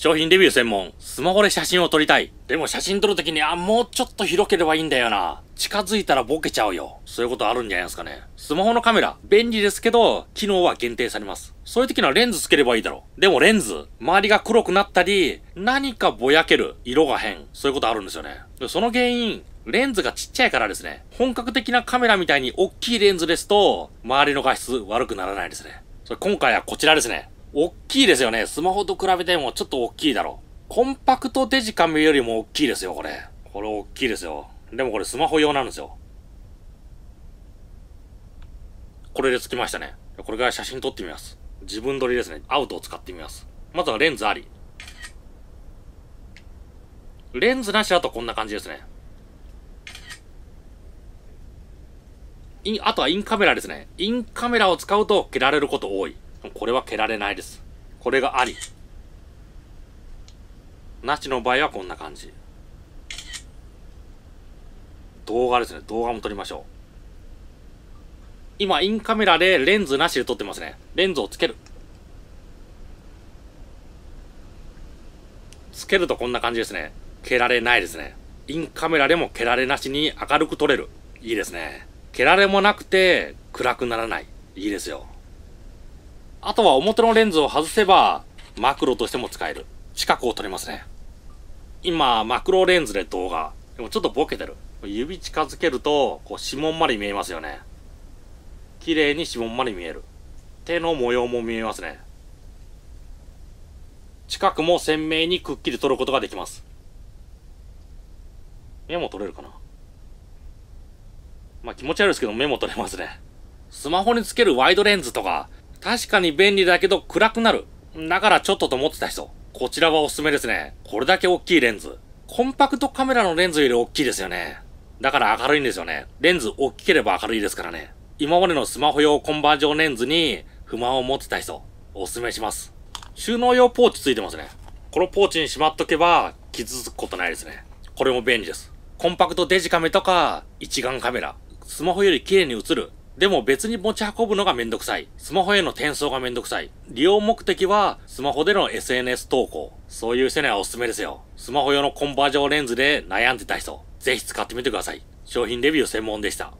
商品レビュー専門、スマホで写真を撮りたい。でも写真撮るときに、あ、もうちょっと広ければいいんだよな。近づいたらボケちゃうよ。そういうことあるんじゃないですかね。スマホのカメラ、便利ですけど、機能は限定されます。そういう時のレンズつければいいだろう。でもレンズ、周りが黒くなったり、何かぼやける、色が変。そういうことあるんですよね。その原因、レンズがちっちゃいからですね。本格的なカメラみたいに大きいレンズですと、周りの画質悪くならないですね。それ今回はこちらですね。大きいですよね。スマホと比べてもちょっと大きいだろう。コンパクトデジカメよりも大きいですよ、これ。これ大きいですよ。でもこれスマホ用なんですよ。これでつきましたね。これから写真撮ってみます。自分撮りですね。アウトを使ってみます。まずはレンズあり。レンズなしだとこんな感じですね。イン、あとはインカメラですね。インカメラを使うと蹴られること多い。これは蹴られないです。これがあり。なしの場合はこんな感じ。動画ですね。動画も撮りましょう。今、インカメラでレンズなしで撮ってますね。レンズをつける。つけるとこんな感じですね。蹴られないですね。インカメラでも蹴られなしに明るく撮れる。いいですね。蹴られもなくて暗くならない。いいですよ。あとは表のレンズを外せば、マクロとしても使える。近くを撮れますね。今、マクロレンズで動画。でもちょっとボケてる。指近づけると、こう指紋まで見えますよね。綺麗に指紋まで見える。手の模様も見えますね。近くも鮮明にくっきり撮ることができます。目も取れるかなまあ気持ち悪いですけど目も取れますね。スマホにつけるワイドレンズとか、確かに便利だけど暗くなる。だからちょっとと思ってた人。こちらはおすすめですね。これだけ大きいレンズ。コンパクトカメラのレンズより大きいですよね。だから明るいんですよね。レンズ大きければ明るいですからね。今までのスマホ用コンバージョンレンズに不満を持ってた人、おすすめします。収納用ポーチついてますね。このポーチにしまっとけば傷つくことないですね。これも便利です。コンパクトデジカメとか一眼カメラ、スマホより綺麗に映るでも別に持ち運ぶのがめんどくさい。スマホへの転送がめんどくさい。利用目的は、スマホでの SNS 投稿。そういう人にはおすすめですよ。スマホ用のコンバージョンレンズで悩んでた人、ぜひ使ってみてください。商品レビュー専門でした。